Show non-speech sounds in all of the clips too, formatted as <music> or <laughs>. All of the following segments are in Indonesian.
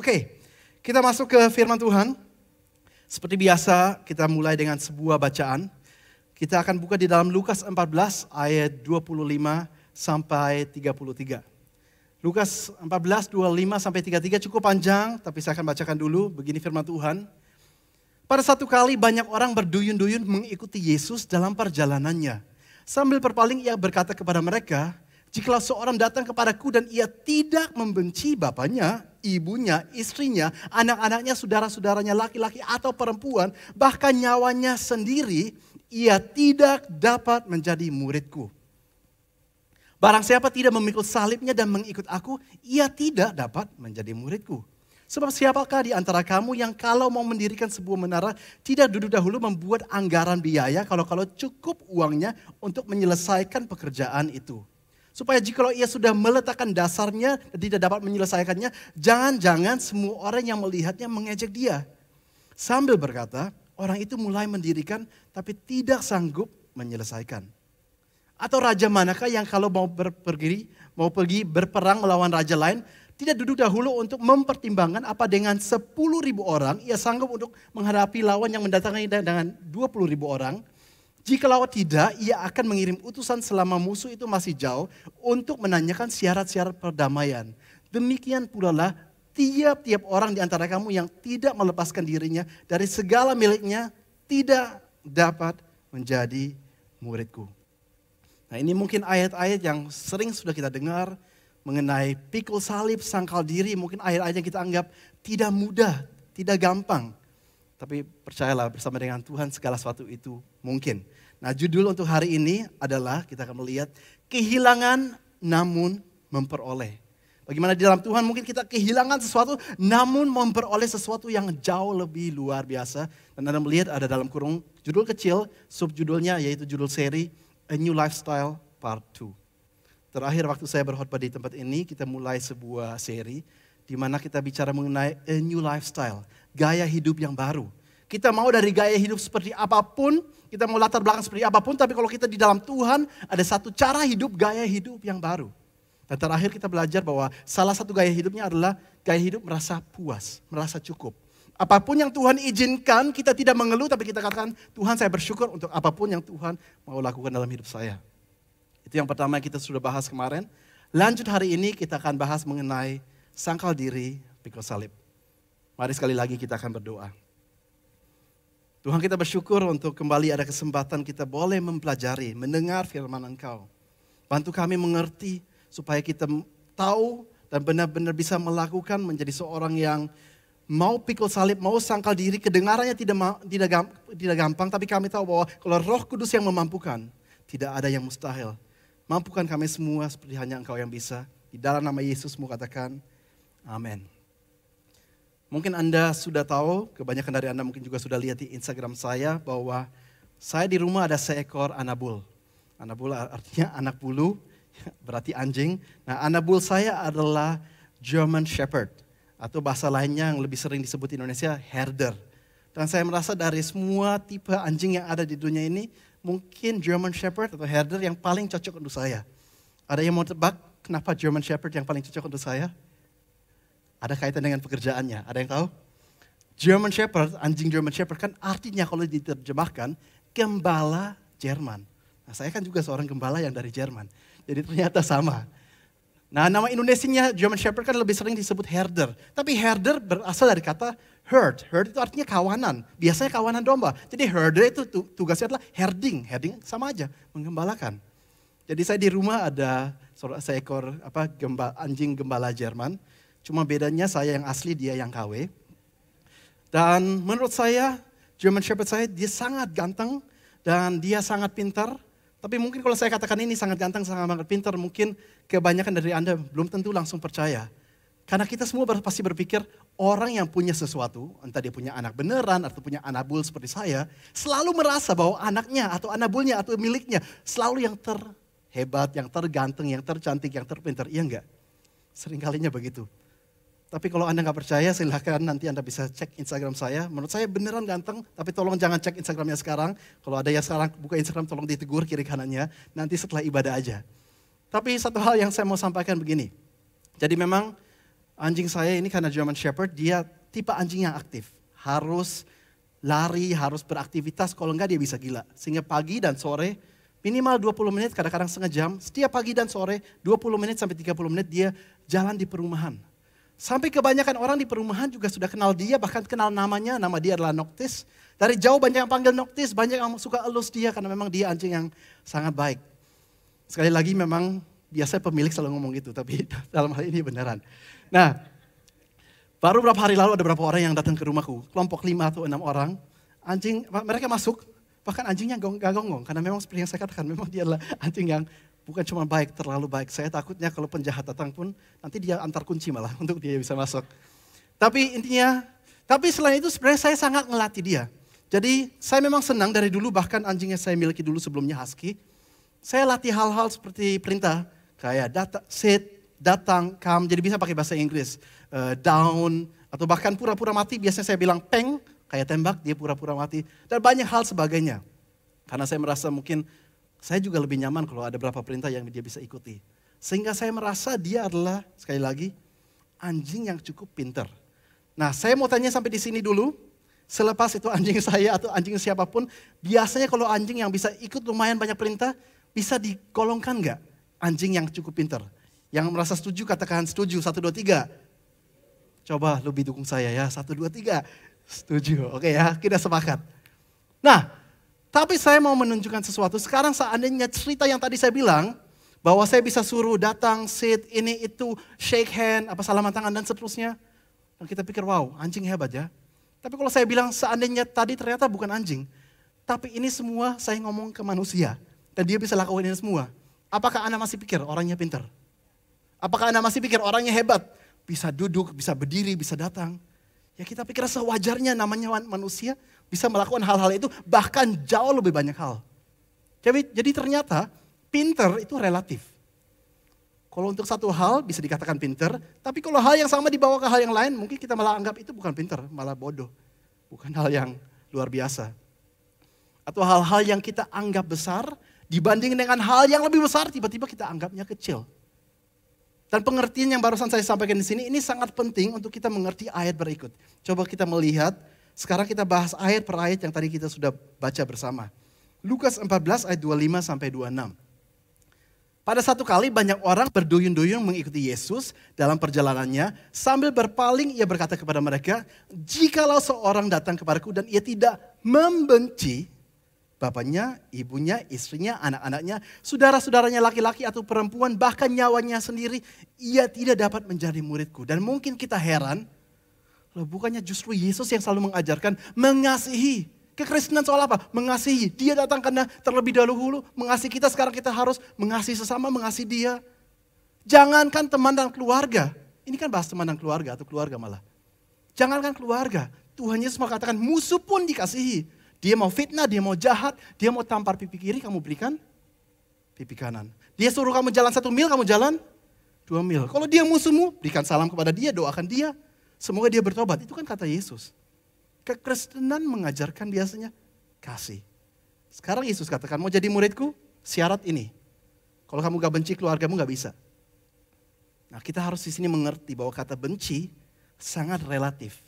Oke, kita masuk ke firman Tuhan. Seperti biasa, kita mulai dengan sebuah bacaan. Kita akan buka di dalam Lukas 14 ayat 25 sampai 33. Lukas 14, 25 sampai 33 cukup panjang, tapi saya akan bacakan dulu begini firman Tuhan. Pada satu kali banyak orang berduyun-duyun mengikuti Yesus dalam perjalanannya. Sambil berpaling ia berkata kepada mereka, Jikalau seorang datang kepadaku dan ia tidak membenci bapaknya, ibunya, istrinya, anak-anaknya, saudara-saudaranya laki-laki atau perempuan, bahkan nyawanya sendiri, ia tidak dapat menjadi muridku. Barang siapa tidak memikul salibnya dan mengikut aku, ia tidak dapat menjadi muridku. Sebab siapakah di antara kamu yang kalau mau mendirikan sebuah menara tidak duduk dahulu membuat anggaran biaya kalau-kalau cukup uangnya untuk menyelesaikan pekerjaan itu. Supaya jikalau ia sudah meletakkan dasarnya dan tidak dapat menyelesaikannya, jangan-jangan semua orang yang melihatnya mengejek dia. Sambil berkata, orang itu mulai mendirikan tapi tidak sanggup menyelesaikan. Atau raja manakah yang kalau mau pergi, mau pergi berperang melawan raja lain, tidak duduk dahulu untuk mempertimbangkan apa dengan 10.000 orang ia sanggup untuk menghadapi lawan yang mendatangi dengan 20.000 orang Jikalau tidak, ia akan mengirim utusan selama musuh itu masih jauh untuk menanyakan syarat-syarat perdamaian. Demikian pula lah tiap-tiap orang di antara kamu yang tidak melepaskan dirinya dari segala miliknya tidak dapat menjadi muridku. Nah ini mungkin ayat-ayat yang sering sudah kita dengar mengenai pikul salib, sangkal diri, mungkin ayat-ayat yang kita anggap tidak mudah, tidak gampang. Tapi percayalah bersama dengan Tuhan segala sesuatu itu mungkin. Nah judul untuk hari ini adalah kita akan melihat kehilangan namun memperoleh. Bagaimana di dalam Tuhan mungkin kita kehilangan sesuatu namun memperoleh sesuatu yang jauh lebih luar biasa. Dan Anda melihat ada dalam kurung judul kecil, subjudulnya yaitu judul seri A New Lifestyle Part 2. Terakhir waktu saya berkhotbah di tempat ini kita mulai sebuah seri di mana kita bicara mengenai a new lifestyle, gaya hidup yang baru. Kita mau dari gaya hidup seperti apapun, kita mau latar belakang seperti apapun, tapi kalau kita di dalam Tuhan, ada satu cara hidup, gaya hidup yang baru. Dan terakhir kita belajar bahwa salah satu gaya hidupnya adalah gaya hidup merasa puas, merasa cukup. Apapun yang Tuhan izinkan, kita tidak mengeluh, tapi kita katakan, Tuhan saya bersyukur untuk apapun yang Tuhan mau lakukan dalam hidup saya. Itu yang pertama yang kita sudah bahas kemarin. Lanjut hari ini kita akan bahas mengenai sangkal diri pikul salib. Mari sekali lagi kita akan berdoa. Tuhan kita bersyukur untuk kembali ada kesempatan kita boleh mempelajari, mendengar firman Engkau. Bantu kami mengerti supaya kita tahu dan benar-benar bisa melakukan menjadi seorang yang mau pikul salib, mau sangkal diri, kedengarannya tidak tidak tidak gampang, tapi kami tahu bahwa kalau Roh Kudus yang memampukan, tidak ada yang mustahil. Mampukan kami semua seperti hanya Engkau yang bisa. Di dalam nama Yesus mu katakan, amin. Mungkin Anda sudah tahu, kebanyakan dari Anda mungkin juga sudah lihat di Instagram saya bahwa saya di rumah ada seekor anabul. Anabul artinya <laughs> anak bulu, <laughs> berarti anjing. Nah anabul saya adalah German Shepherd atau bahasa lainnya yang lebih sering disebut di Indonesia herder. Dan saya merasa dari semua tipe anjing yang ada di dunia ini, mungkin German Shepherd atau herder yang paling cocok untuk saya. Ada yang mau tebak kenapa German Shepherd yang paling cocok untuk saya? Ada kaitan dengan pekerjaannya. Ada yang tahu? German Shepherd, anjing German Shepherd kan artinya kalau diterjemahkan gembala Jerman. Nah, saya kan juga seorang gembala yang dari Jerman. Jadi ternyata sama. Nah, nama Indonesianya German Shepherd kan lebih sering disebut herder. Tapi herder berasal dari kata herd. Herd itu artinya kawanan. Biasanya kawanan domba. Jadi herder itu tugasnya adalah herding. Herding sama aja, menggembalakan. Jadi saya di rumah ada seekor apa anjing gembala Jerman. Cuma bedanya saya yang asli, dia yang KW. Dan menurut saya, German Shepherd saya, dia sangat ganteng dan dia sangat pintar. Tapi mungkin kalau saya katakan ini sangat ganteng, sangat banget pintar, mungkin kebanyakan dari Anda belum tentu langsung percaya. Karena kita semua pasti berpikir orang yang punya sesuatu, entah dia punya anak beneran atau punya anak bul seperti saya, selalu merasa bahwa anaknya atau anak bulnya atau miliknya selalu yang terhebat, yang terganteng, yang tercantik, yang terpintar. Iya enggak? Seringkalinya begitu. Tapi kalau Anda nggak percaya silahkan nanti Anda bisa cek Instagram saya. Menurut saya beneran ganteng, tapi tolong jangan cek Instagramnya sekarang. Kalau ada yang sekarang buka Instagram tolong ditegur kiri kanannya, nanti setelah ibadah aja. Tapi satu hal yang saya mau sampaikan begini. Jadi memang anjing saya ini karena German Shepherd, dia tipe anjing yang aktif. Harus lari, harus beraktivitas, kalau enggak dia bisa gila. Sehingga pagi dan sore minimal 20 menit, kadang-kadang setengah jam, setiap pagi dan sore 20 menit sampai 30 menit dia jalan di perumahan Sampai kebanyakan orang di perumahan juga sudah kenal dia, bahkan kenal namanya, nama dia adalah Noctis. Dari jauh banyak yang panggil Noctis, banyak yang suka elus dia karena memang dia anjing yang sangat baik. Sekali lagi memang biasanya pemilik selalu ngomong gitu, tapi <laughs> dalam hal ini beneran. Nah, baru berapa hari lalu ada beberapa orang yang datang ke rumahku, kelompok lima atau enam orang. Anjing, mereka masuk, bahkan anjingnya gak gonggong, karena memang seperti yang saya katakan, memang dia adalah anjing yang bukan cuma baik, terlalu baik. Saya takutnya kalau penjahat datang pun nanti dia antar kunci malah <laughs> untuk dia bisa masuk. Tapi intinya, tapi selain itu sebenarnya saya sangat ngelatih dia. Jadi saya memang senang dari dulu bahkan anjing yang saya miliki dulu sebelumnya husky. Saya latih hal-hal seperti perintah kayak data, sit, datang, come. Jadi bisa pakai bahasa Inggris. Uh, down atau bahkan pura-pura mati biasanya saya bilang peng kayak tembak dia pura-pura mati dan banyak hal sebagainya. Karena saya merasa mungkin saya juga lebih nyaman kalau ada berapa perintah yang dia bisa ikuti. Sehingga saya merasa dia adalah, sekali lagi, anjing yang cukup pinter. Nah saya mau tanya sampai di sini dulu. Selepas itu anjing <laughs> saya atau anjing siapapun, biasanya kalau anjing yang bisa ikut lumayan banyak perintah, bisa dikolongkan nggak anjing yang cukup pinter? Yang merasa setuju katakan setuju, satu dua tiga. Coba lebih dukung saya ya, satu dua tiga. Setuju, oke ya, kita sepakat. Nah, tapi saya mau menunjukkan sesuatu. Sekarang seandainya cerita yang tadi saya bilang, bahwa saya bisa suruh datang, sit, ini, itu, shake hand, apa salaman tangan, dan seterusnya. Dan kita pikir, wow, anjing hebat ya. Tapi kalau saya bilang seandainya tadi ternyata bukan anjing, tapi ini semua saya ngomong ke manusia. Dan dia bisa lakukan ini semua. Apakah Anda masih pikir orangnya pinter? Apakah Anda masih pikir orangnya hebat? Bisa duduk, bisa berdiri, bisa datang. Ya kita pikir sewajarnya namanya manusia, bisa melakukan hal-hal itu bahkan jauh lebih banyak hal. Jadi, jadi ternyata pinter itu relatif. Kalau untuk satu hal bisa dikatakan pinter, tapi kalau hal yang sama dibawa ke hal yang lain mungkin kita malah anggap itu bukan pinter, malah bodoh. Bukan hal yang luar biasa. Atau hal-hal yang kita anggap besar dibanding dengan hal yang lebih besar tiba-tiba kita anggapnya kecil. Dan pengertian yang barusan saya sampaikan di sini ini sangat penting untuk kita mengerti ayat berikut. Coba kita melihat sekarang kita bahas ayat per ayat yang tadi kita sudah baca bersama. Lukas 14 ayat 25 sampai 26. Pada satu kali banyak orang berduyun-duyun mengikuti Yesus dalam perjalanannya. Sambil berpaling ia berkata kepada mereka, Jikalau seorang datang kepadaku dan ia tidak membenci bapaknya, ibunya, istrinya, anak-anaknya, saudara-saudaranya laki-laki atau perempuan, bahkan nyawanya sendiri, ia tidak dapat menjadi muridku. Dan mungkin kita heran, Loh, bukannya justru Yesus yang selalu mengajarkan mengasihi. Kekristenan soal apa? Mengasihi. Dia datang karena terlebih dahulu mengasihi kita. Sekarang kita harus mengasihi sesama, mengasihi dia. Jangankan teman dan keluarga. Ini kan bahas teman dan keluarga atau keluarga malah. Jangankan keluarga. Tuhan Yesus mau katakan musuh pun dikasihi. Dia mau fitnah, dia mau jahat, dia mau tampar pipi kiri, kamu berikan pipi kanan. Dia suruh kamu jalan satu mil, kamu jalan dua mil. Kalau dia musuhmu, berikan salam kepada dia, doakan dia. Semoga dia bertobat. Itu kan kata Yesus. Kekristenan mengajarkan biasanya kasih. Sekarang Yesus katakan, mau jadi muridku? Syarat ini. Kalau kamu gak benci keluargamu gak bisa. Nah kita harus di sini mengerti bahwa kata benci sangat relatif.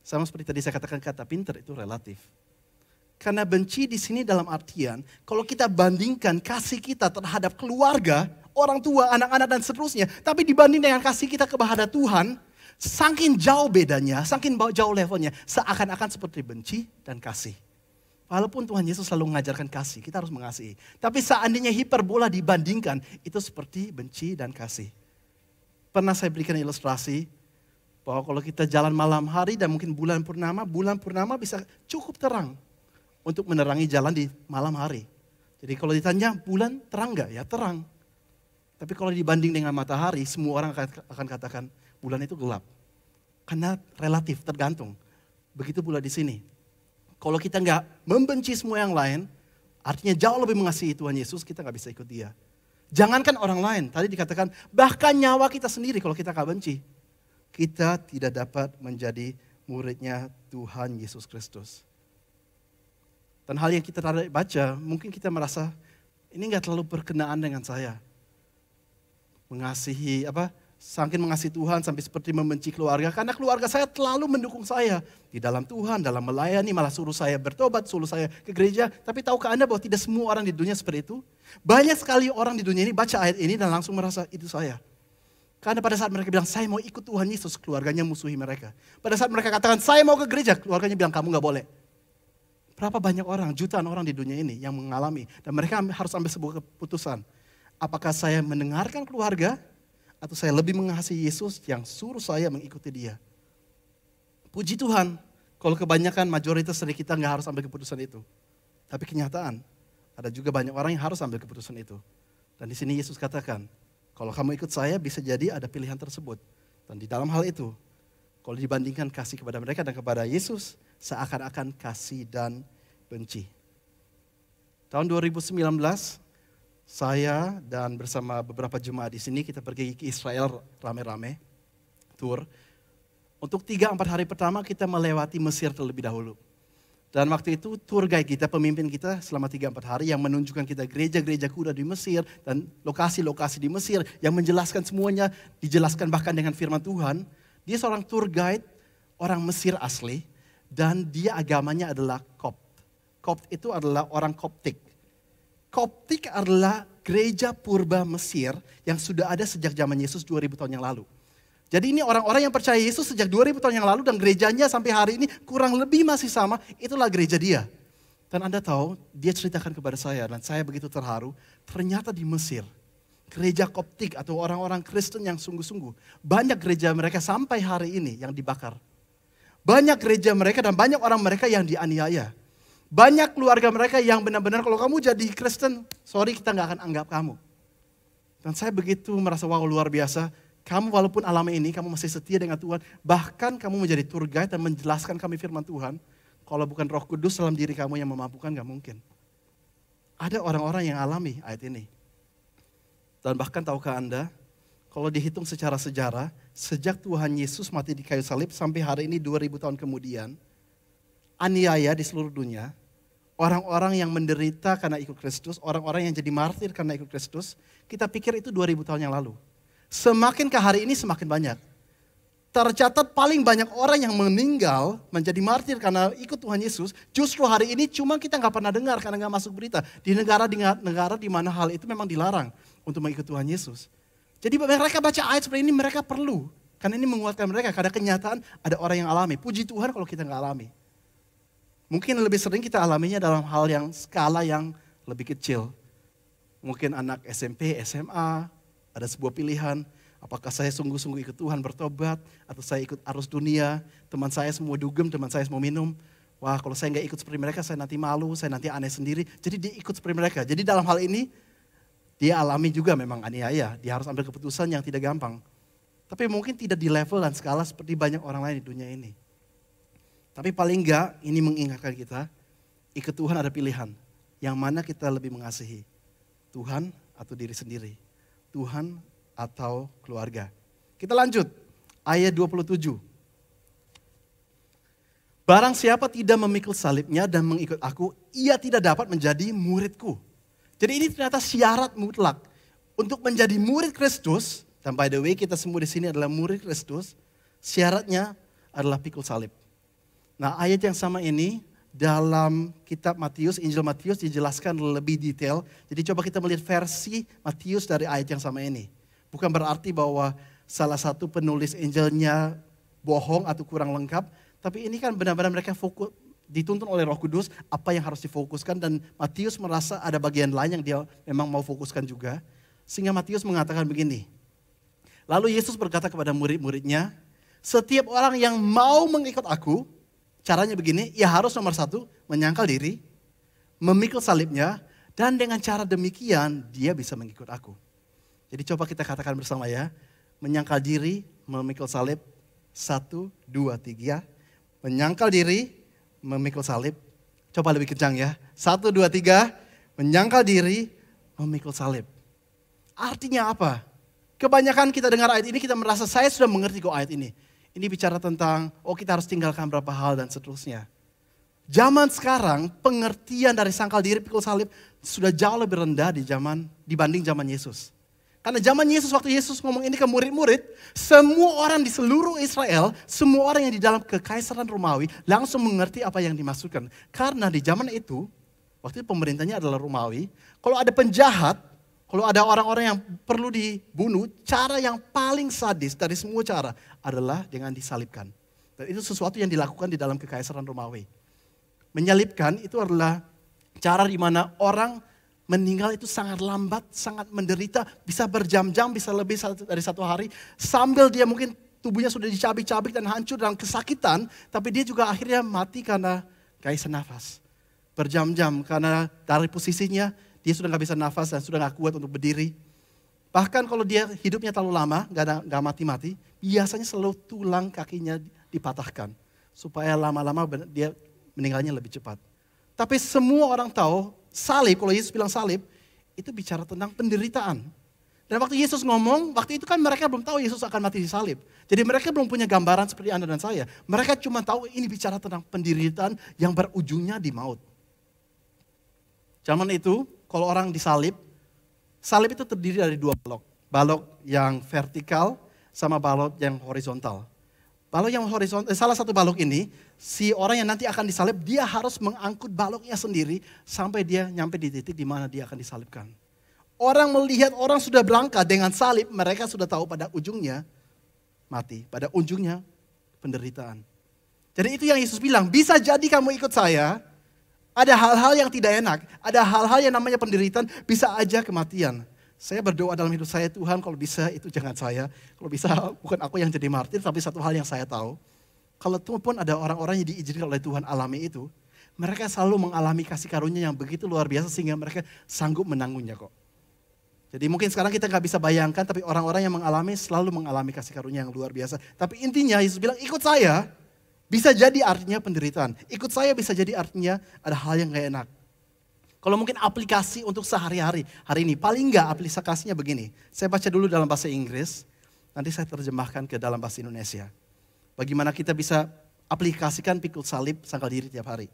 Sama seperti tadi saya katakan kata pinter itu relatif. Karena benci di sini dalam artian, kalau kita bandingkan kasih kita terhadap keluarga, orang tua, anak-anak dan seterusnya, tapi dibanding dengan kasih kita kepada Tuhan, Saking jauh bedanya, saking jauh levelnya, seakan-akan seperti benci dan kasih. Walaupun Tuhan Yesus selalu mengajarkan kasih, kita harus mengasihi. Tapi seandainya hiperbola dibandingkan, itu seperti benci dan kasih. Pernah saya berikan ilustrasi bahwa kalau kita jalan malam hari dan mungkin bulan purnama, bulan purnama bisa cukup terang untuk menerangi jalan di malam hari. Jadi kalau ditanya bulan terang nggak ya terang. Tapi kalau dibanding dengan matahari, semua orang akan katakan bulan itu gelap. Karena relatif, tergantung. Begitu pula di sini. Kalau kita nggak membenci semua yang lain, artinya jauh lebih mengasihi Tuhan Yesus, kita nggak bisa ikut dia. Jangankan orang lain, tadi dikatakan bahkan nyawa kita sendiri kalau kita nggak benci. Kita tidak dapat menjadi muridnya Tuhan Yesus Kristus. Dan hal yang kita tarik baca, mungkin kita merasa ini nggak terlalu berkenaan dengan saya. Mengasihi apa? Sangkin mengasihi Tuhan sampai seperti membenci keluarga. Karena keluarga saya terlalu mendukung saya. Di dalam Tuhan, dalam melayani, malah suruh saya bertobat, suruh saya ke gereja. Tapi tahukah Anda bahwa tidak semua orang di dunia seperti itu? Banyak sekali orang di dunia ini baca ayat ini dan langsung merasa itu saya. Karena pada saat mereka bilang, saya mau ikut Tuhan Yesus, keluarganya musuhi mereka. Pada saat mereka katakan, saya mau ke gereja, keluarganya bilang, kamu gak boleh. Berapa banyak orang, jutaan orang di dunia ini yang mengalami. Dan mereka harus ambil sebuah keputusan. Apakah saya mendengarkan keluarga atau saya lebih mengasihi Yesus yang suruh saya mengikuti dia. Puji Tuhan, kalau kebanyakan majoritas dari kita nggak harus ambil keputusan itu. Tapi kenyataan, ada juga banyak orang yang harus ambil keputusan itu. Dan di sini Yesus katakan, kalau kamu ikut saya bisa jadi ada pilihan tersebut. Dan di dalam hal itu, kalau dibandingkan kasih kepada mereka dan kepada Yesus, seakan-akan kasih dan benci. Tahun 2019, saya dan bersama beberapa jemaat di sini kita pergi ke Israel rame-rame tour. Untuk 3-4 hari pertama kita melewati Mesir terlebih dahulu. Dan waktu itu tour guide kita, pemimpin kita selama 3-4 hari yang menunjukkan kita gereja-gereja kuda di Mesir dan lokasi-lokasi di Mesir yang menjelaskan semuanya, dijelaskan bahkan dengan firman Tuhan. Dia seorang tour guide, orang Mesir asli dan dia agamanya adalah Kopt. Kopt itu adalah orang Koptik. Koptik adalah gereja purba Mesir yang sudah ada sejak zaman Yesus 2000 tahun yang lalu. Jadi ini orang-orang yang percaya Yesus sejak 2000 tahun yang lalu dan gerejanya sampai hari ini kurang lebih masih sama, itulah gereja dia. Dan Anda tahu, dia ceritakan kepada saya dan saya begitu terharu, ternyata di Mesir, gereja koptik atau orang-orang Kristen yang sungguh-sungguh, banyak gereja mereka sampai hari ini yang dibakar. Banyak gereja mereka dan banyak orang mereka yang dianiaya. Banyak keluarga mereka yang benar-benar kalau kamu jadi Kristen, sorry kita nggak akan anggap kamu. Dan saya begitu merasa wow luar biasa. Kamu walaupun alami ini, kamu masih setia dengan Tuhan. Bahkan kamu menjadi tour guide dan menjelaskan kami firman Tuhan. Kalau bukan roh kudus dalam diri kamu yang memampukan, gak mungkin. Ada orang-orang yang alami ayat ini. Dan bahkan tahukah Anda, kalau dihitung secara sejarah, sejak Tuhan Yesus mati di kayu salib sampai hari ini 2000 tahun kemudian, aniaya di seluruh dunia, orang-orang yang menderita karena ikut Kristus, orang-orang yang jadi martir karena ikut Kristus, kita pikir itu 2000 tahun yang lalu. Semakin ke hari ini semakin banyak. Tercatat paling banyak orang yang meninggal menjadi martir karena ikut Tuhan Yesus, justru hari ini cuma kita nggak pernah dengar karena nggak masuk berita. Di negara di negara di mana hal itu memang dilarang untuk mengikut Tuhan Yesus. Jadi mereka baca ayat seperti ini mereka perlu. Karena ini menguatkan mereka, karena kenyataan ada orang yang alami. Puji Tuhan kalau kita nggak alami. Mungkin lebih sering kita alaminya dalam hal yang skala yang lebih kecil. Mungkin anak SMP, SMA, ada sebuah pilihan. Apakah saya sungguh-sungguh ikut Tuhan bertobat atau saya ikut arus dunia, teman saya semua dugem, teman saya semua minum. Wah kalau saya nggak ikut seperti mereka saya nanti malu, saya nanti aneh sendiri. Jadi dia ikut seperti mereka. Jadi dalam hal ini dia alami juga memang aniaya. Dia harus ambil keputusan yang tidak gampang. Tapi mungkin tidak di level dan skala seperti banyak orang lain di dunia ini. Tapi paling enggak ini mengingatkan kita, ikut Tuhan ada pilihan. Yang mana kita lebih mengasihi, Tuhan atau diri sendiri, Tuhan atau keluarga. Kita lanjut, ayat 27. Barang siapa tidak memikul salibnya dan mengikut aku, ia tidak dapat menjadi muridku. Jadi ini ternyata syarat mutlak. Untuk menjadi murid Kristus, dan by the way kita semua di sini adalah murid Kristus, syaratnya adalah pikul salib. Nah ayat yang sama ini dalam kitab Matius, Injil Matius dijelaskan lebih detail. Jadi coba kita melihat versi Matius dari ayat yang sama ini. Bukan berarti bahwa salah satu penulis Injilnya bohong atau kurang lengkap, tapi ini kan benar-benar mereka fokus dituntun oleh Roh Kudus apa yang harus difokuskan dan Matius merasa ada bagian lain yang dia memang mau fokuskan juga. Sehingga Matius mengatakan begini. Lalu Yesus berkata kepada murid-muridnya, "Setiap orang yang mau mengikut aku, Caranya begini, ia harus nomor satu menyangkal diri, memikul salibnya, dan dengan cara demikian dia bisa mengikut aku. Jadi coba kita katakan bersama ya, menyangkal diri, memikul salib, satu, dua, tiga. Ya. Menyangkal diri, memikul salib. Coba lebih kencang ya. Satu, dua, tiga. Menyangkal diri, memikul salib. Artinya apa? Kebanyakan kita dengar ayat ini kita merasa saya sudah mengerti kok ayat ini. Ini bicara tentang, oh kita harus tinggalkan berapa hal dan seterusnya. Zaman sekarang pengertian dari sangkal diri pikul salib sudah jauh lebih rendah di zaman dibanding zaman Yesus. Karena zaman Yesus waktu Yesus ngomong ini ke murid-murid, semua orang di seluruh Israel, semua orang yang di dalam kekaisaran Romawi langsung mengerti apa yang dimaksudkan. Karena di zaman itu, waktu itu pemerintahnya adalah Romawi, kalau ada penjahat kalau ada orang-orang yang perlu dibunuh, cara yang paling sadis dari semua cara adalah dengan disalibkan. Dan itu sesuatu yang dilakukan di dalam kekaisaran Romawi. Menyalibkan itu adalah cara di mana orang meninggal itu sangat lambat, sangat menderita, bisa berjam-jam, bisa lebih dari satu hari, sambil dia mungkin tubuhnya sudah dicabik-cabik dan hancur dalam kesakitan, tapi dia juga akhirnya mati karena kaisar nafas. Berjam-jam karena dari posisinya dia sudah nggak bisa nafas dan sudah nggak kuat untuk berdiri. Bahkan kalau dia hidupnya terlalu lama, nggak mati-mati, biasanya selalu tulang kakinya dipatahkan. Supaya lama-lama dia meninggalnya lebih cepat. Tapi semua orang tahu salib, kalau Yesus bilang salib, itu bicara tentang penderitaan. Dan waktu Yesus ngomong, waktu itu kan mereka belum tahu Yesus akan mati di salib. Jadi mereka belum punya gambaran seperti Anda dan saya. Mereka cuma tahu ini bicara tentang penderitaan yang berujungnya di maut. Zaman itu kalau orang disalib, salib itu terdiri dari dua balok. Balok yang vertikal sama balok yang horizontal. Balok yang horizontal, eh, salah satu balok ini, si orang yang nanti akan disalib, dia harus mengangkut baloknya sendiri sampai dia nyampe di titik di mana dia akan disalibkan. Orang melihat orang sudah berangkat dengan salib, mereka sudah tahu pada ujungnya mati, pada ujungnya penderitaan. Jadi itu yang Yesus bilang, bisa jadi kamu ikut saya, ada hal-hal yang tidak enak, ada hal-hal yang namanya penderitaan, bisa aja kematian. Saya berdoa dalam hidup saya, Tuhan kalau bisa itu jangan saya. Kalau bisa bukan aku yang jadi martir, tapi satu hal yang saya tahu. Kalau Tuhan pun ada orang-orang yang diizinkan oleh Tuhan alami itu, mereka selalu mengalami kasih karunia yang begitu luar biasa sehingga mereka sanggup menanggungnya kok. Jadi mungkin sekarang kita nggak bisa bayangkan, tapi orang-orang yang mengalami selalu mengalami kasih karunia yang luar biasa. Tapi intinya Yesus bilang, ikut saya, bisa jadi artinya penderitaan. Ikut saya bisa jadi artinya ada hal yang gak enak. Kalau mungkin aplikasi untuk sehari-hari. Hari ini paling nggak aplikasinya begini. Saya baca dulu dalam bahasa Inggris. Nanti saya terjemahkan ke dalam bahasa Indonesia. Bagaimana kita bisa aplikasikan pikul salib sangkal diri tiap hari.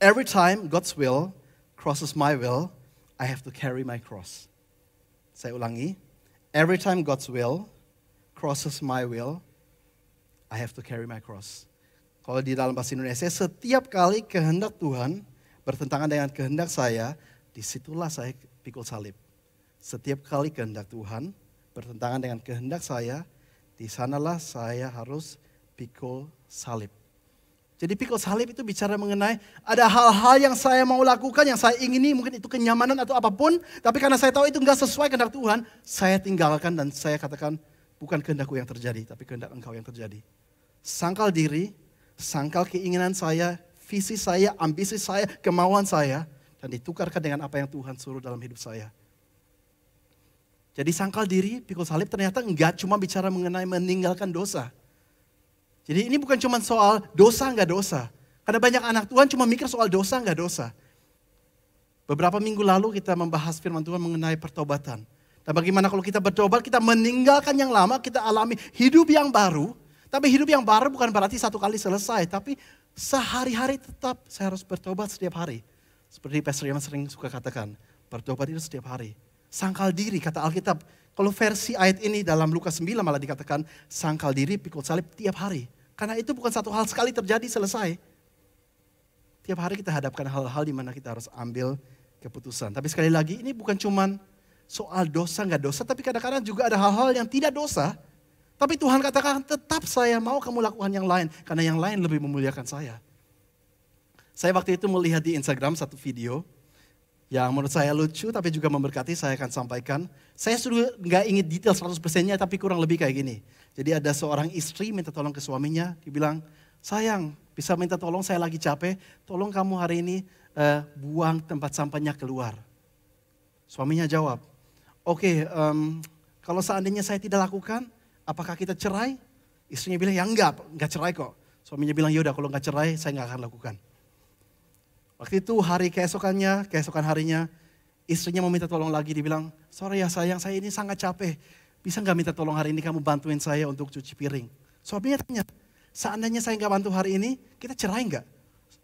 Every time God's will crosses my will, I have to carry my cross. Saya ulangi. Every time God's will crosses my will, I have to carry my cross. Kalau di dalam bahasa Indonesia, setiap kali kehendak Tuhan bertentangan dengan kehendak saya, disitulah saya pikul salib. Setiap kali kehendak Tuhan bertentangan dengan kehendak saya, di sanalah saya harus pikul salib. Jadi pikul salib itu bicara mengenai ada hal-hal yang saya mau lakukan, yang saya ingini, mungkin itu kenyamanan atau apapun. Tapi karena saya tahu itu enggak sesuai kehendak Tuhan, saya tinggalkan dan saya katakan bukan kehendakku yang terjadi, tapi kehendak engkau yang terjadi sangkal diri, sangkal keinginan saya, visi saya, ambisi saya, kemauan saya, dan ditukarkan dengan apa yang Tuhan suruh dalam hidup saya. Jadi sangkal diri, pikul salib ternyata enggak cuma bicara mengenai meninggalkan dosa. Jadi ini bukan cuma soal dosa enggak dosa. Karena banyak anak Tuhan cuma mikir soal dosa enggak dosa. Beberapa minggu lalu kita membahas firman Tuhan mengenai pertobatan. Dan bagaimana kalau kita bertobat, kita meninggalkan yang lama, kita alami hidup yang baru. Tapi hidup yang baru bukan berarti satu kali selesai, tapi sehari-hari tetap saya harus bertobat setiap hari. Seperti Pastor Yaman sering suka katakan, bertobat itu setiap hari. Sangkal diri, kata Alkitab. Kalau versi ayat ini dalam Lukas 9 malah dikatakan, sangkal diri pikul salib tiap hari. Karena itu bukan satu hal sekali terjadi selesai. Tiap hari kita hadapkan hal-hal di mana kita harus ambil keputusan. Tapi sekali lagi ini bukan cuman soal dosa nggak dosa, tapi kadang-kadang juga ada hal-hal yang tidak dosa, tapi Tuhan katakan tetap saya mau kamu lakukan yang lain. Karena yang lain lebih memuliakan saya. Saya waktu itu melihat di Instagram satu video. Yang menurut saya lucu tapi juga memberkati saya akan sampaikan. Saya suruh nggak ingin detail 100 persennya tapi kurang lebih kayak gini. Jadi ada seorang istri minta tolong ke suaminya. Dibilang, sayang bisa minta tolong saya lagi capek. Tolong kamu hari ini uh, buang tempat sampahnya keluar. Suaminya jawab, oke okay, um, kalau seandainya saya tidak lakukan Apakah kita cerai? Istrinya bilang, ya enggak, enggak cerai kok. Suaminya bilang, yaudah kalau enggak cerai saya enggak akan lakukan. Waktu itu hari keesokannya, keesokan harinya, istrinya mau minta tolong lagi. Dibilang, sorry ya sayang, saya ini sangat capek. Bisa enggak minta tolong hari ini kamu bantuin saya untuk cuci piring? Suaminya tanya, seandainya saya enggak bantu hari ini, kita cerai enggak?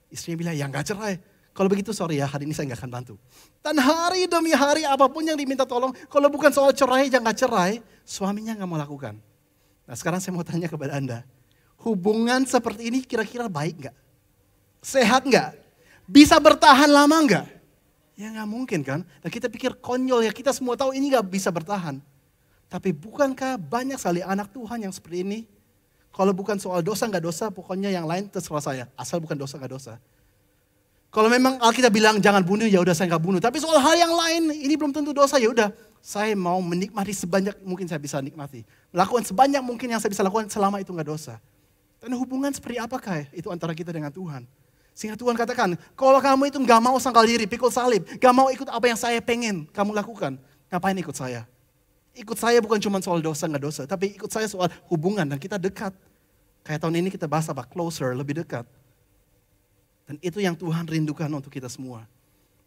Istrinya bilang, ya enggak cerai. Kalau begitu sorry ya, hari ini saya enggak akan bantu. Dan hari demi hari apapun yang diminta tolong, kalau bukan soal cerai, jangan ya cerai, suaminya enggak mau lakukan. Nah sekarang saya mau tanya kepada Anda. Hubungan seperti ini kira-kira baik nggak? Sehat nggak? Bisa bertahan lama nggak? Ya nggak mungkin kan? Dan nah, kita pikir konyol ya kita semua tahu ini nggak bisa bertahan. Tapi bukankah banyak sekali anak Tuhan yang seperti ini? Kalau bukan soal dosa nggak dosa, pokoknya yang lain terserah saya. Asal bukan dosa nggak dosa. Kalau memang Alkitab bilang jangan bunuh, ya udah saya nggak bunuh. Tapi soal hal yang lain, ini belum tentu dosa, ya udah saya mau menikmati sebanyak mungkin saya bisa nikmati. melakukan sebanyak mungkin yang saya bisa lakukan selama itu nggak dosa. Dan hubungan seperti apakah itu antara kita dengan Tuhan? Sehingga Tuhan katakan, kalau kamu itu nggak mau sangkal diri, pikul salib, nggak mau ikut apa yang saya pengen kamu lakukan, ngapain ikut saya? Ikut saya bukan cuma soal dosa nggak dosa, tapi ikut saya soal hubungan dan kita dekat. Kayak tahun ini kita bahas apa? Closer, lebih dekat. Dan itu yang Tuhan rindukan untuk kita semua.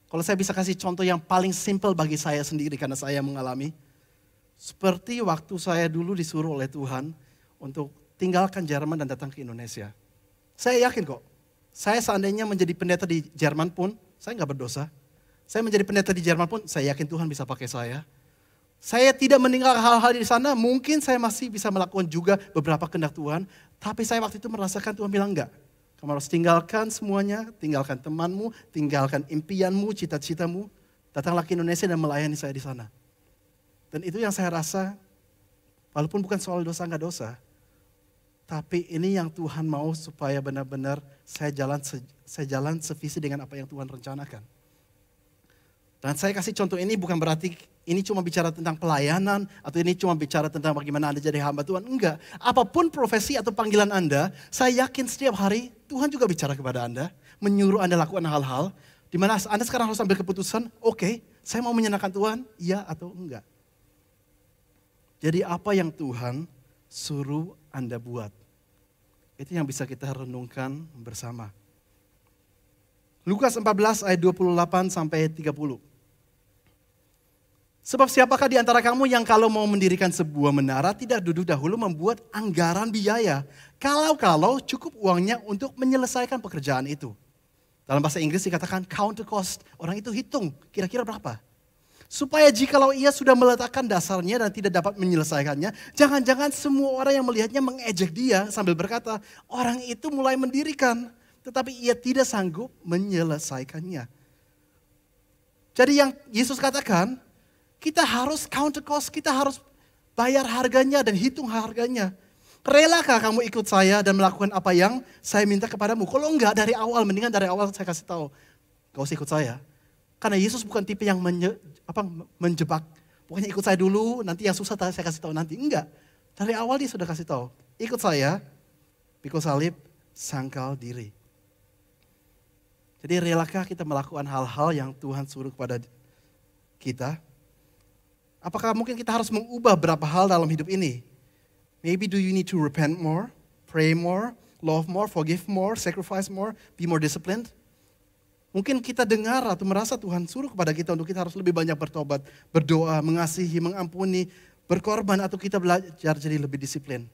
Kalau saya bisa kasih contoh yang paling simple bagi saya sendiri karena saya mengalami. Seperti waktu saya dulu disuruh oleh Tuhan untuk tinggalkan Jerman dan datang ke Indonesia. Saya yakin kok, saya seandainya menjadi pendeta di Jerman pun, saya nggak berdosa. Saya menjadi pendeta di Jerman pun, saya yakin Tuhan bisa pakai saya. Saya tidak meninggal hal-hal di sana, mungkin saya masih bisa melakukan juga beberapa kehendak Tuhan. Tapi saya waktu itu merasakan Tuhan bilang enggak. Kamu harus tinggalkan semuanya, tinggalkan temanmu, tinggalkan impianmu, cita-citamu. Datanglah ke Indonesia dan melayani saya di sana. Dan itu yang saya rasa, walaupun bukan soal dosa nggak dosa, tapi ini yang Tuhan mau supaya benar-benar saya jalan saya jalan sevisi dengan apa yang Tuhan rencanakan. Dan saya kasih contoh ini bukan berarti ini cuma bicara tentang pelayanan atau ini cuma bicara tentang bagaimana Anda jadi hamba Tuhan. Enggak, apapun profesi atau panggilan Anda, saya yakin setiap hari Tuhan juga bicara kepada Anda, menyuruh Anda lakukan hal-hal di mana Anda sekarang harus ambil keputusan, oke, okay, saya mau menyenangkan Tuhan, iya atau enggak. Jadi apa yang Tuhan suruh Anda buat? Itu yang bisa kita renungkan bersama. Lukas 14 ayat 28 sampai 30. Sebab siapakah di antara kamu yang kalau mau mendirikan sebuah menara tidak duduk dahulu membuat anggaran biaya kalau-kalau cukup uangnya untuk menyelesaikan pekerjaan itu. Dalam bahasa Inggris dikatakan counter cost. Orang itu hitung kira-kira berapa. Supaya jikalau ia sudah meletakkan dasarnya dan tidak dapat menyelesaikannya, jangan-jangan semua orang yang melihatnya mengejek dia sambil berkata, orang itu mulai mendirikan, tetapi ia tidak sanggup menyelesaikannya. Jadi yang Yesus katakan, kita harus counter cost, kita harus bayar harganya dan hitung harganya. Relakah kamu ikut saya dan melakukan apa yang saya minta kepadamu? Kalau enggak dari awal, mendingan dari awal saya kasih tahu. Gak usah ikut saya. Karena Yesus bukan tipe yang menye, apa, menjebak. Pokoknya ikut saya dulu, nanti yang susah saya kasih tahu nanti. Enggak. Dari awal dia sudah kasih tahu. Ikut saya, pikul salib, sangkal diri. Jadi relakah kita melakukan hal-hal yang Tuhan suruh kepada kita? Apakah mungkin kita harus mengubah berapa hal dalam hidup ini? Maybe do you need to repent more, pray more, love more, forgive more, sacrifice more, be more disciplined? Mungkin kita dengar atau merasa Tuhan suruh kepada kita untuk kita harus lebih banyak bertobat, berdoa, mengasihi, mengampuni, berkorban atau kita belajar jadi lebih disiplin.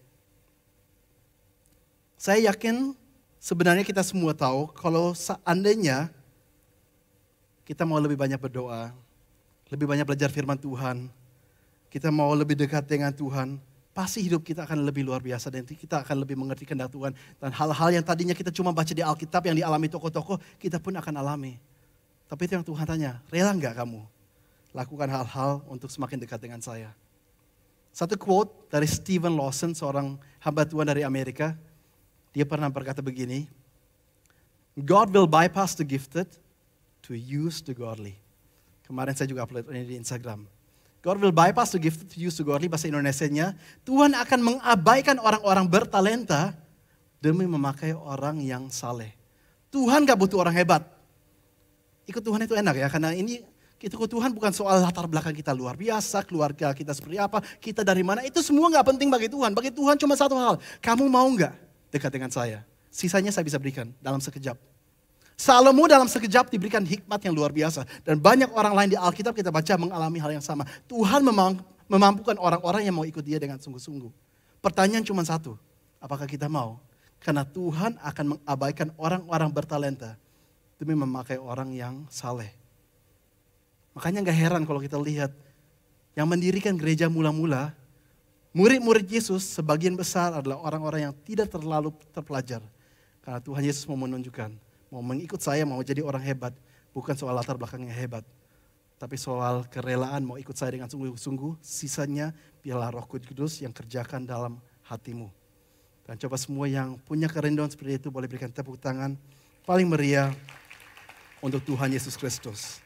Saya yakin sebenarnya kita semua tahu kalau seandainya kita mau lebih banyak berdoa, lebih banyak belajar firman Tuhan, kita mau lebih dekat dengan Tuhan, pasti hidup kita akan lebih luar biasa dan kita akan lebih mengerti kehendak Tuhan. Dan hal-hal yang tadinya kita cuma baca di Alkitab yang dialami tokoh-tokoh, kita pun akan alami. Tapi itu yang Tuhan tanya, rela nggak kamu lakukan hal-hal untuk semakin dekat dengan saya? Satu quote dari Stephen Lawson, seorang hamba Tuhan dari Amerika. Dia pernah berkata begini, God will bypass the gifted to use the godly. Kemarin saya juga upload ini di Instagram. God will bypass the gift to use to godly, bahasa Indonesianya. Tuhan akan mengabaikan orang-orang bertalenta demi memakai orang yang saleh. Tuhan gak butuh orang hebat. Ikut Tuhan itu enak ya, karena ini kita ikut Tuhan bukan soal latar belakang kita luar biasa, keluarga kita seperti apa, kita dari mana, itu semua gak penting bagi Tuhan. Bagi Tuhan cuma satu hal, kamu mau gak dekat dengan saya? Sisanya saya bisa berikan dalam sekejap. Salomo dalam sekejap diberikan hikmat yang luar biasa. Dan banyak orang lain di Alkitab kita baca mengalami hal yang sama. Tuhan memang memampukan orang-orang yang mau ikut dia dengan sungguh-sungguh. Pertanyaan cuma satu, apakah kita mau? Karena Tuhan akan mengabaikan orang-orang bertalenta demi memakai orang yang saleh. Makanya gak heran kalau kita lihat yang mendirikan gereja mula-mula, murid-murid Yesus sebagian besar adalah orang-orang yang tidak terlalu terpelajar. Karena Tuhan Yesus mau menunjukkan mau mengikut saya, mau jadi orang hebat. Bukan soal latar belakangnya hebat. Tapi soal kerelaan mau ikut saya dengan sungguh-sungguh. Sisanya biarlah roh kudus yang kerjakan dalam hatimu. Dan coba semua yang punya kerinduan seperti itu boleh berikan tepuk tangan paling meriah untuk Tuhan Yesus Kristus.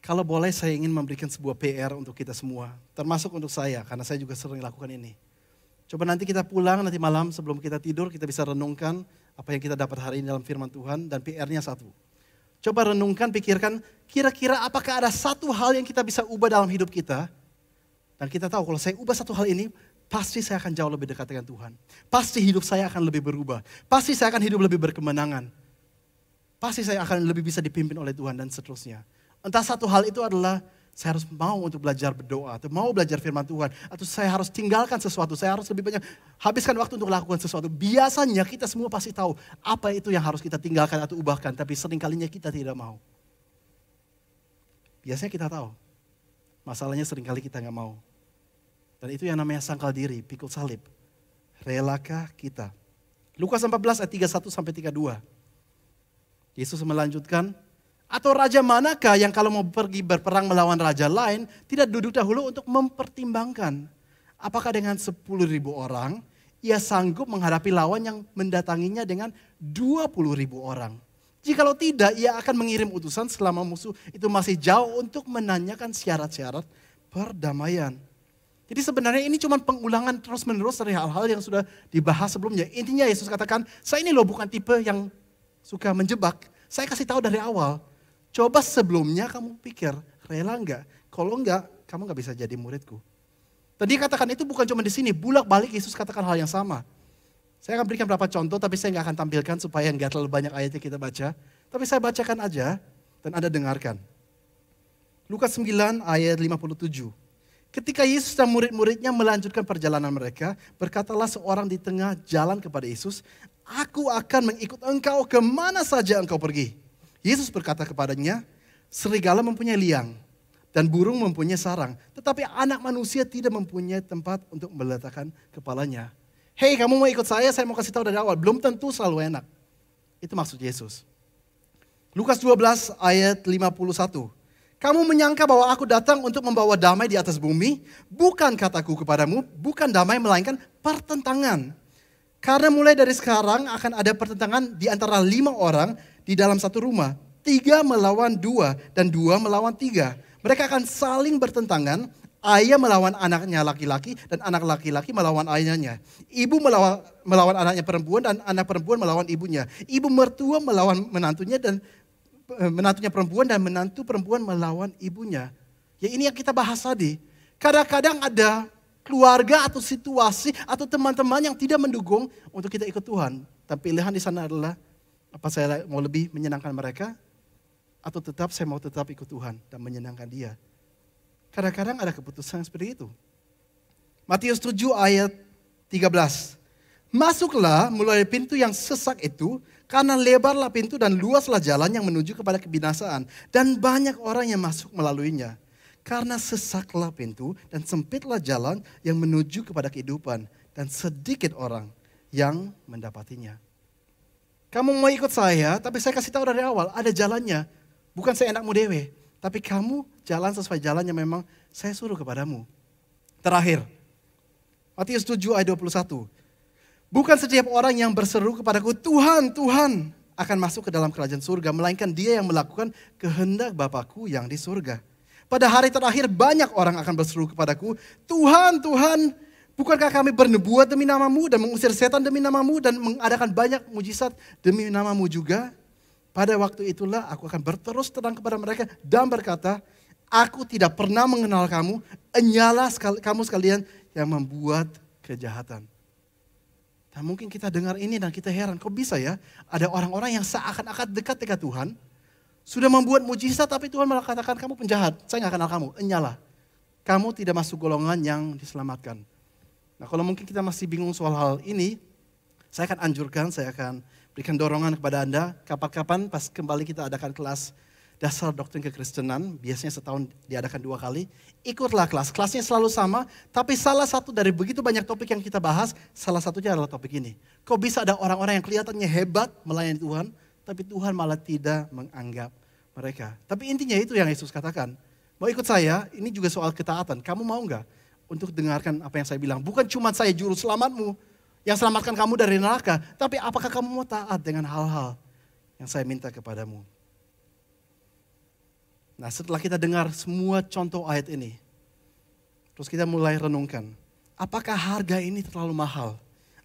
Kalau boleh saya ingin memberikan sebuah PR untuk kita semua, termasuk untuk saya karena saya juga sering lakukan ini. Coba nanti kita pulang nanti malam sebelum kita tidur kita bisa renungkan apa yang kita dapat hari ini dalam firman Tuhan dan PR-nya satu. Coba renungkan, pikirkan, kira-kira apakah ada satu hal yang kita bisa ubah dalam hidup kita? Dan kita tahu kalau saya ubah satu hal ini, pasti saya akan jauh lebih dekat dengan Tuhan. Pasti hidup saya akan lebih berubah. Pasti saya akan hidup lebih berkemenangan. Pasti saya akan lebih bisa dipimpin oleh Tuhan dan seterusnya. Entah satu hal itu adalah saya harus mau untuk belajar berdoa, atau mau belajar firman Tuhan, atau saya harus tinggalkan sesuatu, saya harus lebih banyak habiskan waktu untuk lakukan sesuatu. Biasanya kita semua pasti tahu apa itu yang harus kita tinggalkan atau ubahkan, tapi seringkalinya kita tidak mau. Biasanya kita tahu, masalahnya seringkali kita nggak mau. Dan itu yang namanya sangkal diri, pikul salib. Relakah kita? Lukas 14 ayat 31 sampai 32. Yesus melanjutkan, atau raja manakah yang kalau mau pergi berperang melawan raja lain tidak duduk dahulu untuk mempertimbangkan apakah dengan ribu orang ia sanggup menghadapi lawan yang mendatanginya dengan ribu orang. Jikalau tidak ia akan mengirim utusan selama musuh itu masih jauh untuk menanyakan syarat-syarat perdamaian. Jadi sebenarnya ini cuma pengulangan terus-menerus dari hal-hal yang sudah dibahas sebelumnya. Intinya Yesus katakan, saya ini loh bukan tipe yang suka menjebak. Saya kasih tahu dari awal, Coba sebelumnya kamu pikir, rela nggak? Kalau nggak, kamu nggak bisa jadi muridku. Tadi katakan itu bukan cuma di sini, bulak balik Yesus katakan hal yang sama. Saya akan berikan beberapa contoh, tapi saya nggak akan tampilkan supaya enggak terlalu banyak ayatnya kita baca. Tapi saya bacakan aja dan Anda dengarkan. Lukas 9 ayat 57. Ketika Yesus dan murid-muridnya melanjutkan perjalanan mereka, berkatalah seorang di tengah jalan kepada Yesus, Aku akan mengikut engkau kemana saja engkau pergi. Yesus berkata kepadanya, serigala mempunyai liang dan burung mempunyai sarang. Tetapi anak manusia tidak mempunyai tempat untuk meletakkan kepalanya. Hei kamu mau ikut saya, saya mau kasih tahu dari awal. Belum tentu selalu enak. Itu maksud Yesus. Lukas 12 ayat 51. Kamu menyangka bahwa aku datang untuk membawa damai di atas bumi? Bukan kataku kepadamu, bukan damai melainkan pertentangan. Karena mulai dari sekarang akan ada pertentangan di antara lima orang di dalam satu rumah, tiga melawan dua dan dua melawan tiga. Mereka akan saling bertentangan, ayah melawan anaknya laki-laki dan anak laki-laki melawan ayahnya. Ibu melawan, melawan anaknya perempuan dan anak perempuan melawan ibunya. Ibu mertua melawan menantunya dan eh, menantunya perempuan dan menantu perempuan melawan ibunya. Ya ini yang kita bahas tadi. Kadang-kadang ada keluarga atau situasi atau teman-teman yang tidak mendukung untuk kita ikut Tuhan. Tapi pilihan di sana adalah apa saya mau lebih menyenangkan mereka? Atau tetap saya mau tetap ikut Tuhan dan menyenangkan dia? Kadang-kadang ada keputusan seperti itu. Matius 7 ayat 13. Masuklah melalui pintu yang sesak itu, karena lebarlah pintu dan luaslah jalan yang menuju kepada kebinasaan. Dan banyak orang yang masuk melaluinya. Karena sesaklah pintu dan sempitlah jalan yang menuju kepada kehidupan. Dan sedikit orang yang mendapatinya. Kamu mau ikut saya, tapi saya kasih tahu dari awal, ada jalannya. Bukan saya enakmu dewe, tapi kamu jalan sesuai jalannya memang saya suruh kepadamu. Terakhir, Matius 7 ayat 21. Bukan setiap orang yang berseru kepadaku, Tuhan, Tuhan akan masuk ke dalam kerajaan surga, melainkan dia yang melakukan kehendak Bapakku yang di surga. Pada hari terakhir banyak orang akan berseru kepadaku, Tuhan, Tuhan, Bukankah kami bernebuat demi namamu dan mengusir setan demi namamu dan mengadakan banyak mujizat demi namamu juga? Pada waktu itulah aku akan berterus terang kepada mereka dan berkata, aku tidak pernah mengenal kamu, enyalah sekali, kamu sekalian yang membuat kejahatan. Nah mungkin kita dengar ini dan kita heran, kok bisa ya ada orang-orang yang seakan-akan dekat dekat Tuhan, sudah membuat mujizat tapi Tuhan malah katakan kamu penjahat, saya nggak kenal kamu, enyalah. Kamu tidak masuk golongan yang diselamatkan Nah kalau mungkin kita masih bingung soal hal ini, saya akan anjurkan, saya akan berikan dorongan kepada Anda, kapan-kapan pas kembali kita adakan kelas dasar doktrin kekristenan, biasanya setahun diadakan dua kali, ikutlah kelas. Kelasnya selalu sama, tapi salah satu dari begitu banyak topik yang kita bahas, salah satunya adalah topik ini. Kok bisa ada orang-orang yang kelihatannya hebat melayani Tuhan, tapi Tuhan malah tidak menganggap mereka. Tapi intinya itu yang Yesus katakan. Mau ikut saya, ini juga soal ketaatan. Kamu mau nggak? untuk dengarkan apa yang saya bilang. Bukan cuma saya juru selamatmu yang selamatkan kamu dari neraka, tapi apakah kamu mau taat dengan hal-hal yang saya minta kepadamu? Nah, setelah kita dengar semua contoh ayat ini, terus kita mulai renungkan, apakah harga ini terlalu mahal?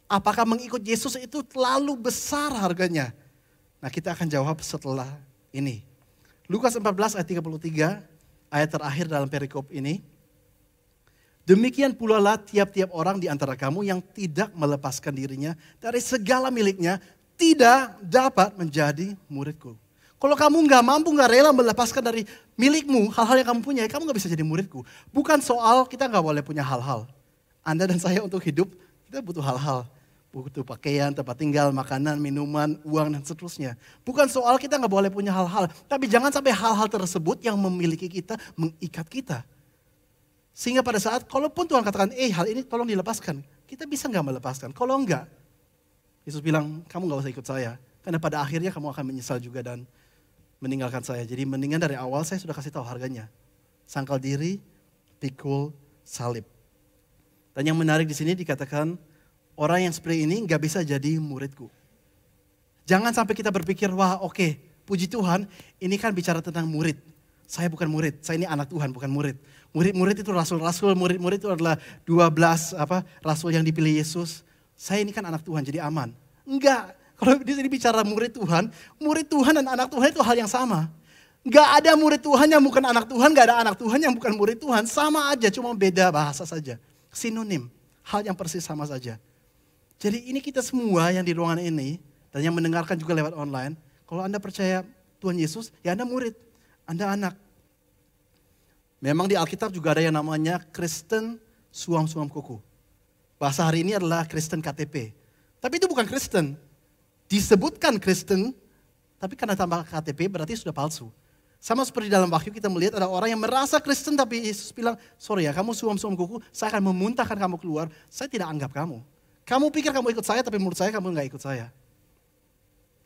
Apakah mengikut Yesus itu terlalu besar harganya? Nah, kita akan jawab setelah ini. Lukas 14 ayat 33, ayat terakhir dalam perikop ini Demikian pula lah tiap-tiap orang di antara kamu yang tidak melepaskan dirinya dari segala miliknya tidak dapat menjadi muridku. Kalau kamu nggak mampu, nggak rela melepaskan dari milikmu hal-hal yang kamu punya, kamu nggak bisa jadi muridku. Bukan soal kita nggak boleh punya hal-hal. Anda dan saya untuk hidup, kita butuh hal-hal. Butuh pakaian, tempat tinggal, makanan, minuman, uang, dan seterusnya. Bukan soal kita nggak boleh punya hal-hal. Tapi jangan sampai hal-hal tersebut yang memiliki kita mengikat kita. Sehingga pada saat, kalaupun Tuhan katakan, eh hal ini tolong dilepaskan. Kita bisa nggak melepaskan? Kalau enggak, Yesus bilang, kamu nggak usah ikut saya. Karena pada akhirnya kamu akan menyesal juga dan meninggalkan saya. Jadi mendingan dari awal saya sudah kasih tahu harganya. Sangkal diri, pikul, salib. Dan yang menarik di sini dikatakan, orang yang seperti ini nggak bisa jadi muridku. Jangan sampai kita berpikir, wah oke, okay, puji Tuhan, ini kan bicara tentang murid. Saya bukan murid, saya ini anak Tuhan bukan murid. Murid-murid itu rasul-rasul, murid-murid itu adalah 12 apa rasul yang dipilih Yesus. Saya ini kan anak Tuhan jadi aman. Enggak, kalau di sini bicara murid Tuhan, murid Tuhan dan anak Tuhan itu hal yang sama. Enggak ada murid Tuhan yang bukan anak Tuhan, enggak ada anak Tuhan yang bukan murid Tuhan. Sama aja, cuma beda bahasa saja. Sinonim, hal yang persis sama saja. Jadi ini kita semua yang di ruangan ini, dan yang mendengarkan juga lewat online, kalau Anda percaya Tuhan Yesus, ya Anda murid. Anda anak. Memang di Alkitab juga ada yang namanya Kristen suam-suam kuku. Bahasa hari ini adalah Kristen KTP. Tapi itu bukan Kristen. Disebutkan Kristen, tapi karena tambah KTP berarti sudah palsu. Sama seperti dalam wahyu kita melihat ada orang yang merasa Kristen tapi Yesus bilang, sorry ya kamu suam-suam kuku, saya akan memuntahkan kamu keluar, saya tidak anggap kamu. Kamu pikir kamu ikut saya tapi menurut saya kamu nggak ikut saya.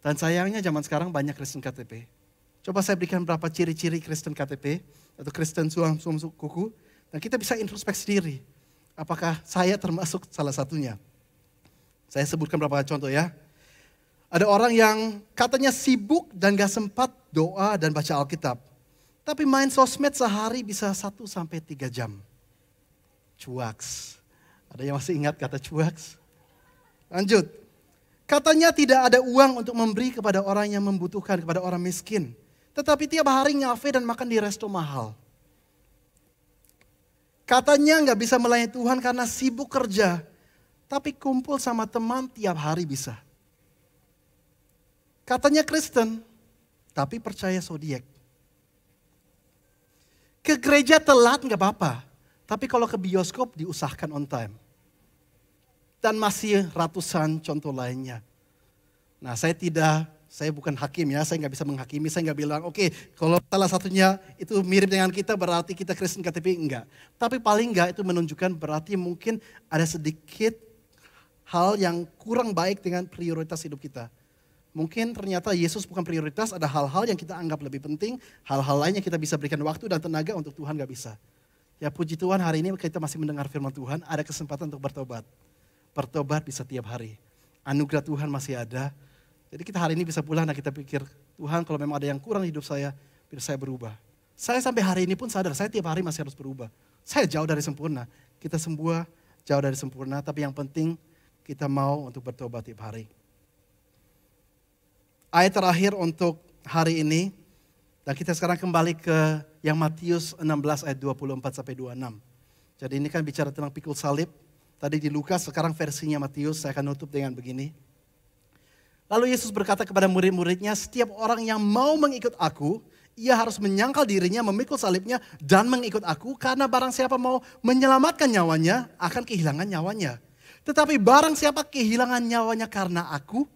Dan sayangnya zaman sekarang banyak Kristen KTP. Coba saya berikan berapa ciri-ciri Kristen KTP atau Kristen suam suam kuku dan kita bisa introspeksi diri. Apakah saya termasuk salah satunya? Saya sebutkan beberapa contoh ya. Ada orang yang katanya sibuk dan gak sempat doa dan baca Alkitab. Tapi main sosmed sehari bisa 1 sampai 3 jam. Cuaks. Ada yang masih ingat kata cuaks? Lanjut. Katanya tidak ada uang untuk memberi kepada orang yang membutuhkan, kepada orang miskin. Tetapi tiap hari ngafe dan makan di resto mahal. Katanya nggak bisa melayani Tuhan karena sibuk kerja. Tapi kumpul sama teman tiap hari bisa. Katanya Kristen, tapi percaya zodiak. Ke gereja telat nggak apa-apa. Tapi kalau ke bioskop diusahakan on time. Dan masih ratusan contoh lainnya. Nah saya tidak saya bukan hakim ya, saya nggak bisa menghakimi, saya nggak bilang oke okay, kalau salah satunya itu mirip dengan kita berarti kita Kristen KTP enggak. Tapi paling enggak itu menunjukkan berarti mungkin ada sedikit hal yang kurang baik dengan prioritas hidup kita. Mungkin ternyata Yesus bukan prioritas, ada hal-hal yang kita anggap lebih penting, hal-hal lainnya kita bisa berikan waktu dan tenaga untuk Tuhan nggak bisa. Ya puji Tuhan hari ini kita masih mendengar firman Tuhan, ada kesempatan untuk bertobat. Bertobat bisa tiap hari. Anugerah Tuhan masih ada, jadi kita hari ini bisa pulang dan kita pikir, Tuhan kalau memang ada yang kurang di hidup saya, biar saya berubah. Saya sampai hari ini pun sadar, saya tiap hari masih harus berubah. Saya jauh dari sempurna. Kita semua jauh dari sempurna, tapi yang penting kita mau untuk bertobat tiap hari. Ayat terakhir untuk hari ini, dan kita sekarang kembali ke yang Matius 16 ayat 24 sampai 26. Jadi ini kan bicara tentang pikul salib. Tadi di Lukas, sekarang versinya Matius, saya akan nutup dengan begini. Lalu Yesus berkata kepada murid-muridnya, setiap orang yang mau mengikut aku, ia harus menyangkal dirinya, memikul salibnya, dan mengikut aku. Karena barang siapa mau menyelamatkan nyawanya, akan kehilangan nyawanya. Tetapi barang siapa kehilangan nyawanya karena aku,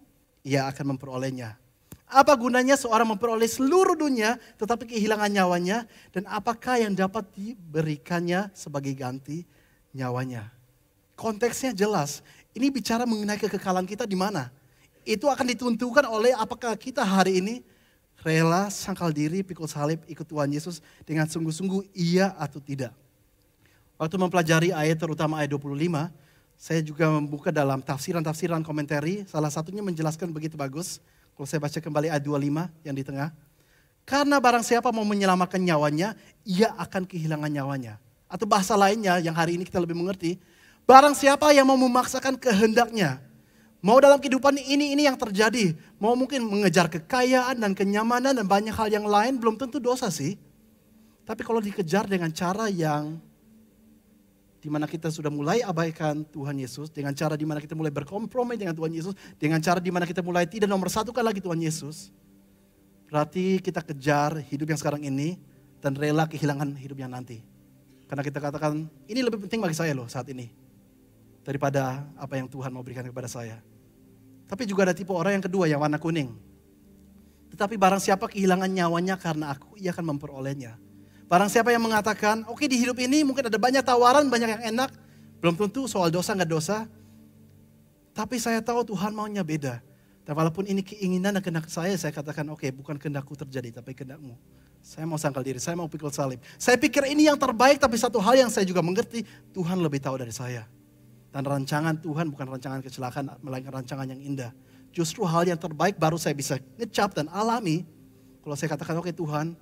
ia akan memperolehnya. Apa gunanya seorang memperoleh seluruh dunia tetapi kehilangan nyawanya? Dan apakah yang dapat diberikannya sebagai ganti nyawanya? Konteksnya jelas. Ini bicara mengenai kekekalan kita di mana? itu akan ditentukan oleh apakah kita hari ini rela sangkal diri pikul salib ikut Tuhan Yesus dengan sungguh-sungguh iya atau tidak. Waktu mempelajari ayat terutama ayat 25, saya juga membuka dalam tafsiran-tafsiran komentari, salah satunya menjelaskan begitu bagus. Kalau saya baca kembali ayat 25 yang di tengah. Karena barang siapa mau menyelamatkan nyawanya, ia akan kehilangan nyawanya. Atau bahasa lainnya yang hari ini kita lebih mengerti, barang siapa yang mau memaksakan kehendaknya, Mau dalam kehidupan ini, ini yang terjadi. Mau mungkin mengejar kekayaan dan kenyamanan dan banyak hal yang lain, belum tentu dosa sih. Tapi kalau dikejar dengan cara yang dimana kita sudah mulai abaikan Tuhan Yesus, dengan cara dimana kita mulai berkompromi dengan Tuhan Yesus, dengan cara dimana kita mulai tidak nomor satu kan lagi Tuhan Yesus, berarti kita kejar hidup yang sekarang ini dan rela kehilangan hidup yang nanti. Karena kita katakan, ini lebih penting bagi saya loh saat ini, daripada apa yang Tuhan mau berikan kepada saya. Tapi juga ada tipe orang yang kedua yang warna kuning. Tetapi barang siapa kehilangan nyawanya karena aku, ia akan memperolehnya. Barang siapa yang mengatakan, oke okay, di hidup ini mungkin ada banyak tawaran, banyak yang enak. Belum tentu soal dosa nggak dosa. Tapi saya tahu Tuhan maunya beda. Dan walaupun ini keinginan dan kehendak saya, saya katakan oke okay, bukan kehendakku terjadi, tapi kehendakmu. Saya mau sangkal diri, saya mau pikul salib. Saya pikir ini yang terbaik, tapi satu hal yang saya juga mengerti, Tuhan lebih tahu dari saya. Dan rancangan Tuhan bukan rancangan kecelakaan, melainkan rancangan yang indah. Justru hal yang terbaik baru saya bisa ngecap dan alami. Kalau saya katakan, oke okay, Tuhan,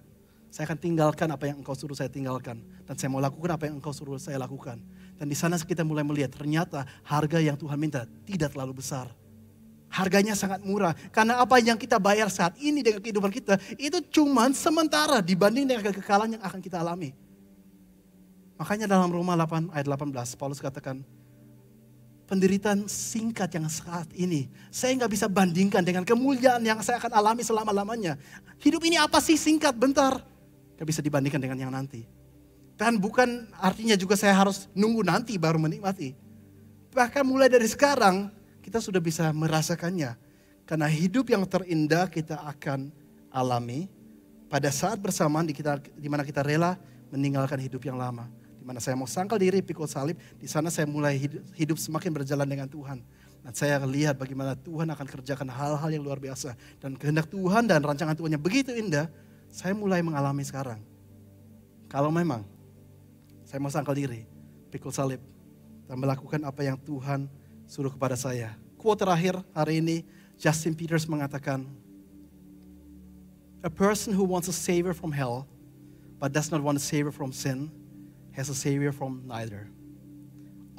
saya akan tinggalkan apa yang engkau suruh saya tinggalkan. Dan saya mau lakukan apa yang engkau suruh saya lakukan. Dan di sana kita mulai melihat, ternyata harga yang Tuhan minta tidak terlalu besar. Harganya sangat murah. Karena apa yang kita bayar saat ini dengan kehidupan kita, itu cuman sementara dibanding dengan kekekalan yang akan kita alami. Makanya dalam Roma 8 ayat 18, Paulus katakan, penderitaan singkat yang saat ini. Saya nggak bisa bandingkan dengan kemuliaan yang saya akan alami selama-lamanya. Hidup ini apa sih singkat, bentar. Nggak bisa dibandingkan dengan yang nanti. Dan bukan artinya juga saya harus nunggu nanti baru menikmati. Bahkan mulai dari sekarang, kita sudah bisa merasakannya. Karena hidup yang terindah kita akan alami pada saat bersamaan di, kita, di mana kita rela meninggalkan hidup yang lama mana saya mau sangkal diri pikul salib, di sana saya mulai hidup, hidup semakin berjalan dengan Tuhan. Dan nah, saya lihat bagaimana Tuhan akan kerjakan hal-hal yang luar biasa. Dan kehendak Tuhan dan rancangan Tuhan yang begitu indah, saya mulai mengalami sekarang. Kalau memang saya mau sangkal diri, pikul salib, dan melakukan apa yang Tuhan suruh kepada saya. Quote terakhir hari ini, Justin Peters mengatakan, A person who wants a savior from hell, but does not want a savior from sin, as a savior from neither.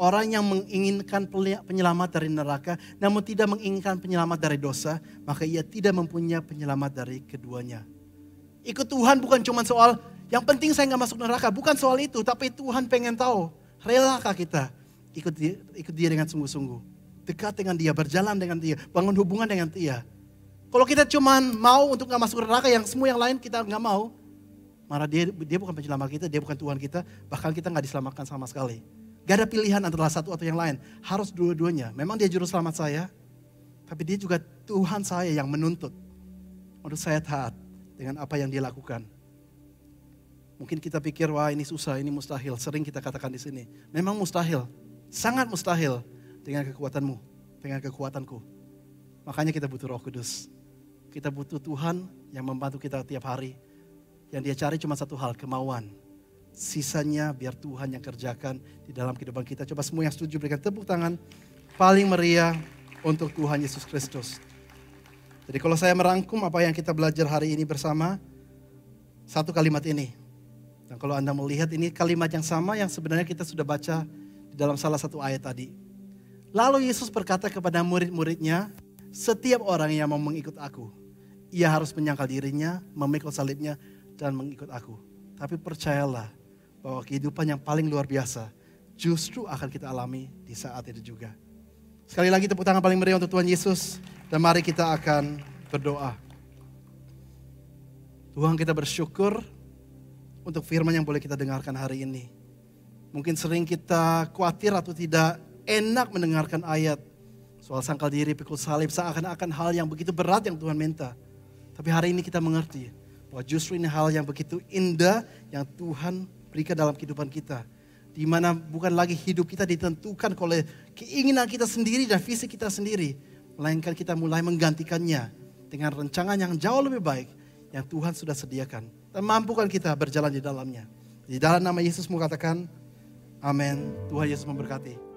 Orang yang menginginkan penyelamat dari neraka, namun tidak menginginkan penyelamat dari dosa, maka ia tidak mempunyai penyelamat dari keduanya. Ikut Tuhan bukan cuma soal yang penting saya nggak masuk neraka, bukan soal itu, tapi Tuhan pengen tahu, relakah kita ikut dia, ikut dia dengan sungguh-sungguh. Dekat dengan dia, berjalan dengan dia, bangun hubungan dengan dia. Kalau kita cuma mau untuk nggak masuk neraka, yang semua yang lain kita nggak mau, Marah dia, dia bukan penyelamat kita, dia bukan Tuhan kita. Bahkan kita nggak diselamatkan sama sekali. Gak ada pilihan antara satu atau yang lain. Harus dua-duanya. Memang dia juru selamat saya. Tapi dia juga Tuhan saya yang menuntut. Untuk saya taat dengan apa yang dia lakukan. Mungkin kita pikir, wah ini susah, ini mustahil. Sering kita katakan di sini. Memang mustahil. Sangat mustahil dengan kekuatanmu, dengan kekuatanku. Makanya kita butuh roh kudus. Kita butuh Tuhan yang membantu kita tiap hari yang dia cari cuma satu hal, kemauan. Sisanya biar Tuhan yang kerjakan di dalam kehidupan kita. Coba semua yang setuju berikan tepuk tangan paling meriah untuk Tuhan Yesus Kristus. Jadi kalau saya merangkum apa yang kita belajar hari ini bersama, satu kalimat ini. Dan kalau Anda melihat ini kalimat yang sama yang sebenarnya kita sudah baca di dalam salah satu ayat tadi. Lalu Yesus berkata kepada murid-muridnya, setiap orang yang mau mengikut aku, ia harus menyangkal dirinya, memikul salibnya, dan mengikut aku. Tapi percayalah bahwa kehidupan yang paling luar biasa justru akan kita alami di saat itu juga. Sekali lagi tepuk tangan paling meriah untuk Tuhan Yesus dan mari kita akan berdoa. Tuhan kita bersyukur untuk firman yang boleh kita dengarkan hari ini. Mungkin sering kita khawatir atau tidak enak mendengarkan ayat. Soal sangkal diri, pikul salib, seakan-akan hal yang begitu berat yang Tuhan minta. Tapi hari ini kita mengerti bahwa justru ini hal yang begitu indah yang Tuhan berikan dalam kehidupan kita. Di mana bukan lagi hidup kita ditentukan oleh keinginan kita sendiri dan visi kita sendiri. Melainkan kita mulai menggantikannya dengan rencana yang jauh lebih baik yang Tuhan sudah sediakan. Dan mampukan kita berjalan di dalamnya. Di dalam nama Yesus mau katakan, amin. Tuhan Yesus memberkati.